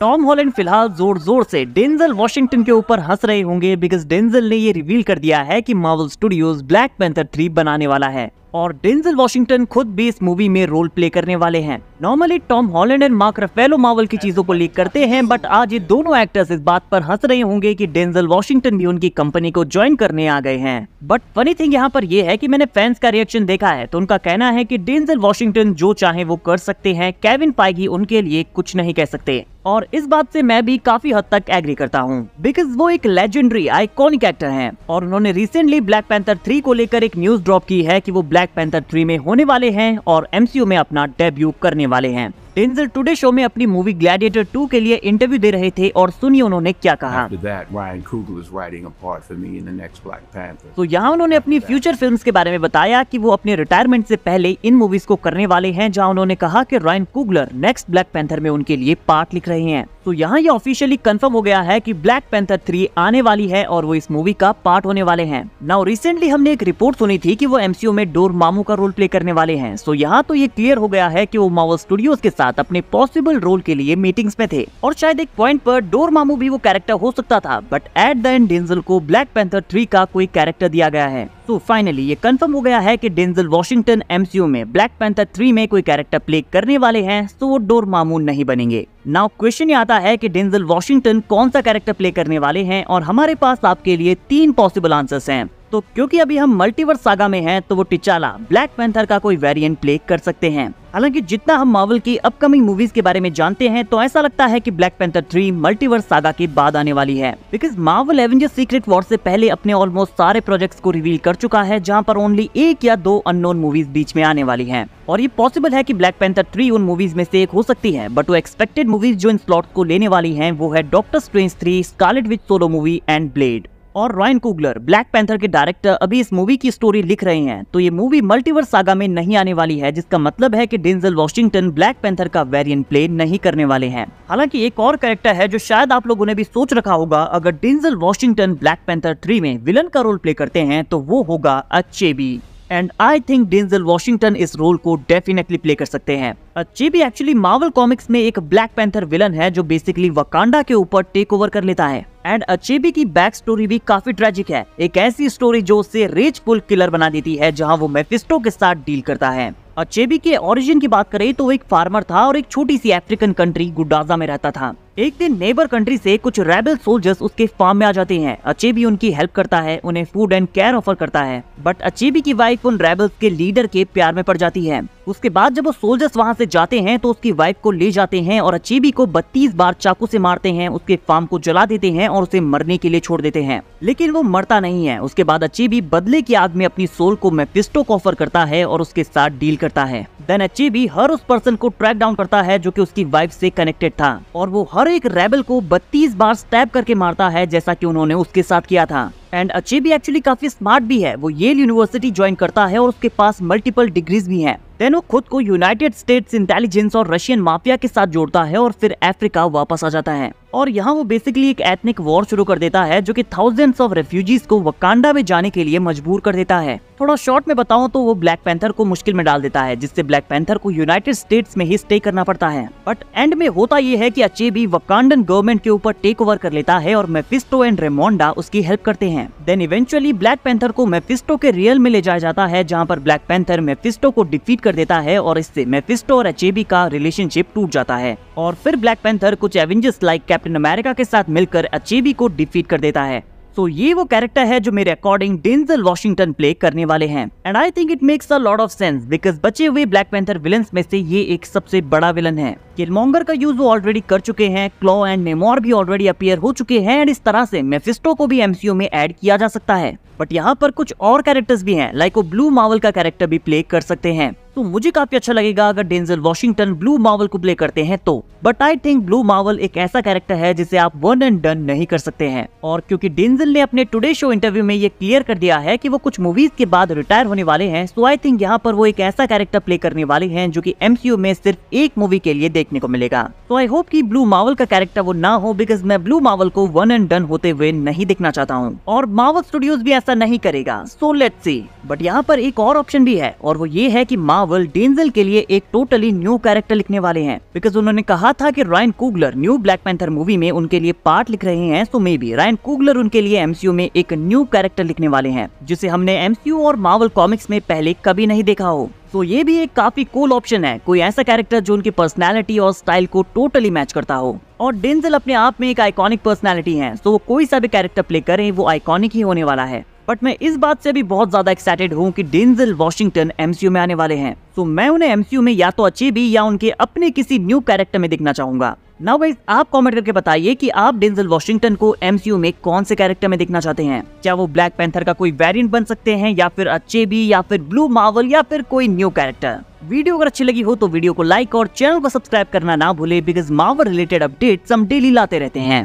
Tom Holland फिलहाल जोर जोर से डेंजल वॉशिंगटन के ऊपर हंस रहे होंगे बिकॉज डेंजल ने ये रिवील कर दिया है कि Marvel Studios Black Panther three बनाने वाला है और डेंजल वॉशिंगटन खुद भी इस मूवी में रोल प्ले करने वाले हैं normally Tom Holland and Mark Ruffalo Marvel की चीजों को लीक करते हैं बट आज ये दोनों एक्टर्स इस बात पर हंस रहे होंगे कि डेंजल वॉशिंगटन भी उनकी कंपनी को ज्वाइन करने आ गए हैं बट फनी थिंग यहाँ पर ये है कि मैंने फैंस का रिएक्शन देखा है तो उनका कहना है की डेंजल वॉशिंगटन जो चाहे वो कर सकते हैं केविन पाएगी उनके लिए कुछ नहीं कह सकते और इस बात से मैं भी काफी हद तक एग्री करता हूँ बिकॉज वो एक लेजेंडरी आइकॉनिक एक्टर हैं और उन्होंने रिसेंटली ब्लैक पैंथर थ्री को लेकर एक न्यूज ड्रॉप की है कि वो ब्लैक पैंथर थ्री में होने वाले हैं और एमसीयू में अपना डेब्यू करने वाले हैं डेंजल टुडे शो में अपनी मूवी ग्लैडिएटर 2 के लिए इंटरव्यू दे रहे थे और सुनिए उन्होंने क्या कहा तो यहाँ उन्होंने अपनी फ्यूचर फिल्म्स के बारे में बताया कि वो अपने रिटायरमेंट से पहले इन मूवीज को करने वाले हैं जहाँ उन्होंने कहा कि Ryan Coogler next Black Panther में उनके लिए पार्ट लिख रहे हैं तो यहाँ ये ऑफिशियली कंफर्म हो गया है कि ब्लैक पेंथर थ्री आने वाली है और वो इस मूवी का पार्ट होने वाले हैं नाउ रिसेंटली हमने एक रिपोर्ट सुनी थी कि वो एमसीओ में डोर मामू का रोल प्ले करने वाले हैं सो यहाँ तो ये क्लियर हो गया है कि वो मावल स्टूडियोज के साथ अपने पॉसिबल रोल के लिए मीटिंग्स में थे और शायद एक पॉइंट पर डोर मामू भी वो कैरेक्टर हो सकता था but at the end Denzel को ब्लैक पेंथर थ्री का कोई कैरेक्टर दिया गया है सो फाइनली ये कंफर्म हो गया है कि डेंजल वॉशिंगटन एमसीयू में ब्लैक पैंथर थ्री में कोई कैरेक्टर प्ले करने वाले हैं तो वो डोर मामून नहीं बनेंगे नाउ क्वेश्चन ये आता है कि डेंजल वॉशिंगटन कौन सा कैरेक्टर प्ले करने वाले हैं और हमारे पास आपके लिए तीन पॉसिबल आंसर्स हैं तो क्योंकि अभी हम मल्टीवर्स सागा में हैं तो वो टिचाला ब्लैक पैंथर का कोई वेरिएंट प्ले कर सकते हैं हालांकि जितना हम मॉवल की अपकमिंग मूवीज के बारे में जानते हैं तो ऐसा लगता है कि Black Panther three multiverse saga के बाद आने वाली है because Marvel Avenger Secret War से पहले अपने ऑलमोस्ट सारे प्रोजेक्ट्स को रिवील कर चुका है जहां पर ओनली एक या दो अननोन मूवीज बीच में आने वाली है और ये पॉसिबल है की ब्लैक पैंथर थ्री उन मूवीज में से एक हो सकती है बट वो एक्सपेक्टेड मूवीज जो इन स्लॉट को लेने वाली है वो है Doctor Strange three Scarlet Witch solo movie and Blade और रॉयन कुगलर ब्लैक पैंथर के डायरेक्टर अभी इस मूवी की स्टोरी लिख रहे हैं तो ये मूवी मल्टीवर्स सागा में नहीं आने वाली है जिसका मतलब है कि डेंजल वॉशिंगटन ब्लैक पैंथर का वेरिएंट प्ले नहीं करने वाले हैं हालांकि एक और कैरेक्टर है जो शायद आप लोगों ने भी सोच रखा होगा अगर Denzel Washington Black Panther three में विलन का रोल प्ले करते हैं तो वो होगा अच्छे and I think Denzel Washington इस रोल को डेफिनेटली प्ले कर सकते हैं भी एक्चुअली मार्वल कॉमिक्स में एक ब्लैक पैंथर विलन है जो बेसिकली वकांडा के ऊपर टेक ओवर कर लेता है एंड अचेबी की बैक स्टोरी भी काफी ट्रेजिक है एक ऐसी स्टोरी जो उसे पुल किलर बना देती है जहां वो मेफिस्टो के साथ डील करता है अचेबी के ओरिजिन की बात करें तो वो एक फार्मर था और एक छोटी सी अफ्रीकन कंट्री गुडाजा में रहता था एक दिन नेबर कंट्री से कुछ रेबल सोल्जर्स उसके फार्म में आ जाते हैं अचेबी उनकी हेल्प करता है उन्हें फूड एंड केयर ऑफर करता है बट अचेबी की वाइफ उन रेबल्स के लीडर के प्यार में पड़ जाती है उसके बाद जब वो सोल्जर्स वहाँ से जाते हैं तो उसकी वाइफ को ले जाते हैं और अचेबी को बत्तीस बार चाकू से मारते हैं उसके फार्म को जला देते हैं और उसे मरने के लिए छोड़ देते हैं लेकिन वो मरता नहीं है उसके बाद अचेबी बदले की आग में अपनी सोल को मेफिस्टो को ऑफर करता है और उसके साथ डील करता है देन एच भी हर उस पर्सन को ट्रैक डाउन करता है जो कि उसकी वाइफ से कनेक्टेड था और वो हर एक रेबल को 32 बार स्टैप करके मारता है जैसा कि उन्होंने उसके साथ किया था एंड अच्छे भी एक्चुअली काफी स्मार्ट भी है वो येल यूनिवर्सिटी ज्वाइन करता है और उसके पास मल्टीपल डिग्रीज भी है देन वो खुद को यूनाइटेड स्टेट्स इंटेलिजेंस और रशियन माफिया के साथ जोड़ता है और फिर अफ्रीका वापस आ जाता है और यहाँ वो बेसिकली एक एथनिक वॉर शुरू कर देता है जो कि थाउजेंड्स ऑफ रेफ्यूजीज को वकांडा में जाने के लिए मजबूर कर देता है थोड़ा शॉर्ट में बताऊं तो वो ब्लैक पैंथर को मुश्किल में डाल देता है जिससे ब्लैक पैंथर को यूनाइटेड स्टेट्स में ही स्टे करना पड़ता है बट एंड में होता ये है कि अचेबी वकांडन गवर्नमेंट के ऊपर टेक ओवर कर लेता है और मेफिस्टो एंड रेमोंडा उसकी हेल्प करते हैं देन इवेंचुअली ब्लैक पैंथर को मेफिस्टो के रियल में ले जाया जाता है जहाँ पर ब्लैक पैंथर मेफिस्टो को डिफीट कर देता है और इससे मेफिस्टो और अचेबी का रिलेशनशिप टूट जाता है और फिर ब्लैक पैंथर कुछ Avengers like Captain Captain America के साथ मिलकर अचेबी को डिफीट कर देता है सो so, ये वो कैरेक्टर है जो मेरे अकॉर्डिंग डेंजल वॉशिंगटन प्ले करने वाले हैं and I think it makes a lot of sense because बचे हुए ब्लैक पैंथर विलन में से ये एक सबसे बड़ा विलन है किलमोंगर का यूज वो ऑलरेडी कर चुके हैं क्लॉ एंड नेमोर भी ऑलरेडी अपियर हो चुके हैं एंड इस तरह से मेफिस्टो को भी एमसीयू में एड किया जा सकता है बट यहाँ पर कुछ और कैरेक्टर्स भी हैं लाइक वो ब्लू मावल का कैरेक्टर भी प्ले कर सकते हैं तो मुझे काफी अच्छा लगेगा अगर डेंजल वॉशिंगटन ब्लू मावल को प्ले करते हैं तो but I think Blue Marvel एक ऐसा कैरेक्टर है जिसे आप वन एंड डन नहीं कर सकते हैं और क्योंकि डेंजल ने अपने टुडे शो इंटरव्यू में ये क्लियर कर दिया है कि वो कुछ मूवीज के बाद रिटायर होने वाले हैं सो आई थिंक यहाँ पर वो एक ऐसा कैरेक्टर प्ले करने वाले हैं जो की एमसीयू में सिर्फ एक मूवी के लिए देखने को मिलेगा तो आई होप की ब्लू मावल का कैरेक्टर वो ना हो बिकॉज मैं ब्लू मावल को वन एंड डन होते हुए नहीं देखना चाहता हूँ और मावल स्टूडियोज भी ऐसा नहीं करेगा सो लेट सी बट यहाँ पर एक और ऑप्शन भी है और वो ये है कि मार्वल डेंजल के लिए एक टोटली न्यू कैरेक्टर लिखने वाले हैं बिकॉज उन्होंने कहा था कि Ryan Coogler new Black Panther movie में उनके लिए पार्ट लिख रहे हैं सो मे बी रॉयन कूगलर उनके लिए एमसीयू में एक न्यू कैरेक्टर लिखने वाले हैं जिसे हमने एमसीयू और मार्वल कॉमिक्स में पहले कभी नहीं देखा हो तो ये भी एक काफी कूल ऑप्शन है कोई ऐसा कैरेक्टर जो उनकी पर्सनैलिटी और स्टाइल को टोटली मैच करता हो और डेंजल अपने आप में एक आइकॉनिक पर्सनैलिटी है तो वो कोई सा भी कैरेक्टर प्ले करें वो आइकॉनिक ही होने वाला है बट मैं इस बात से भी बहुत ज्यादा एक्साइटेड हूँ कि डेंजल वॉशिंगटन एमसीयू में आने वाले हैं तो मैं उन्हें एमसीयू में या तो अच्छी भी या उनके अपने किसी न्यू कैरेक्टर में देखना चाहूंगा ना वाइज आप कमेंट करके बताइए कि आप डेंजल वॉशिंगटन को एमसीयू में कौन से कैरेक्टर में देखना चाहते हैं क्या वो ब्लैक पैंथर का कोई वेरिएंट बन सकते हैं या फिर अच्छे भी या फिर ब्लू मावल या फिर कोई न्यू कैरेक्टर वीडियो अगर अच्छी लगी हो तो वीडियो को लाइक और चैनल को सब्सक्राइब करना ना भूले बिकॉज मावल रिलेटेड अपडेट हम डेली लाते रहते हैं